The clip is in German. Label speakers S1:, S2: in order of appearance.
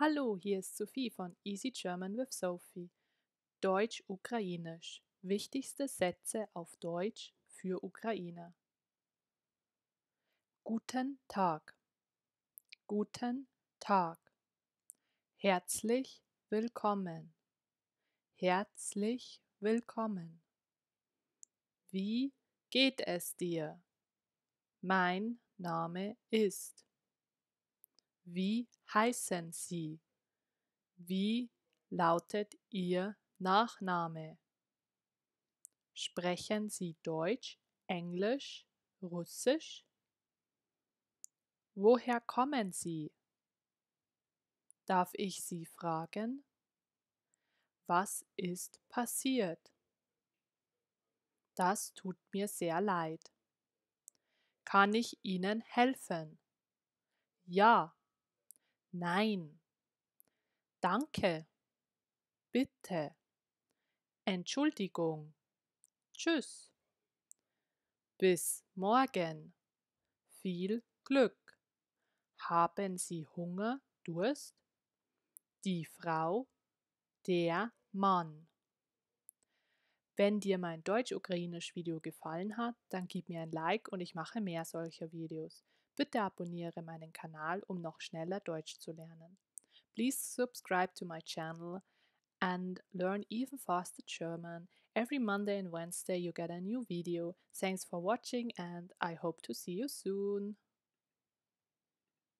S1: Hallo, hier ist Sophie von Easy German with Sophie. Deutsch-Ukrainisch. Wichtigste Sätze auf Deutsch für Ukraine. Guten Tag. Guten Tag. Herzlich willkommen. Herzlich willkommen. Wie geht es dir? Mein Name ist. Wie heißen Sie? Wie lautet Ihr Nachname? Sprechen Sie Deutsch, Englisch, Russisch? Woher kommen Sie? Darf ich Sie fragen? Was ist passiert? Das tut mir sehr leid. Kann ich Ihnen helfen? Ja, Nein. Danke. Bitte. Entschuldigung. Tschüss. Bis morgen. Viel Glück. Haben Sie Hunger, Durst? Die Frau, der Mann. Wenn dir mein Deutsch-Ukrainisch-Video gefallen hat, dann gib mir ein Like und ich mache mehr solcher Videos. Bitte abonniere meinen Kanal, um noch schneller Deutsch zu lernen. Please subscribe to my channel and learn even faster German. Every Monday and Wednesday you get a new video. Thanks for watching and I hope to see you soon.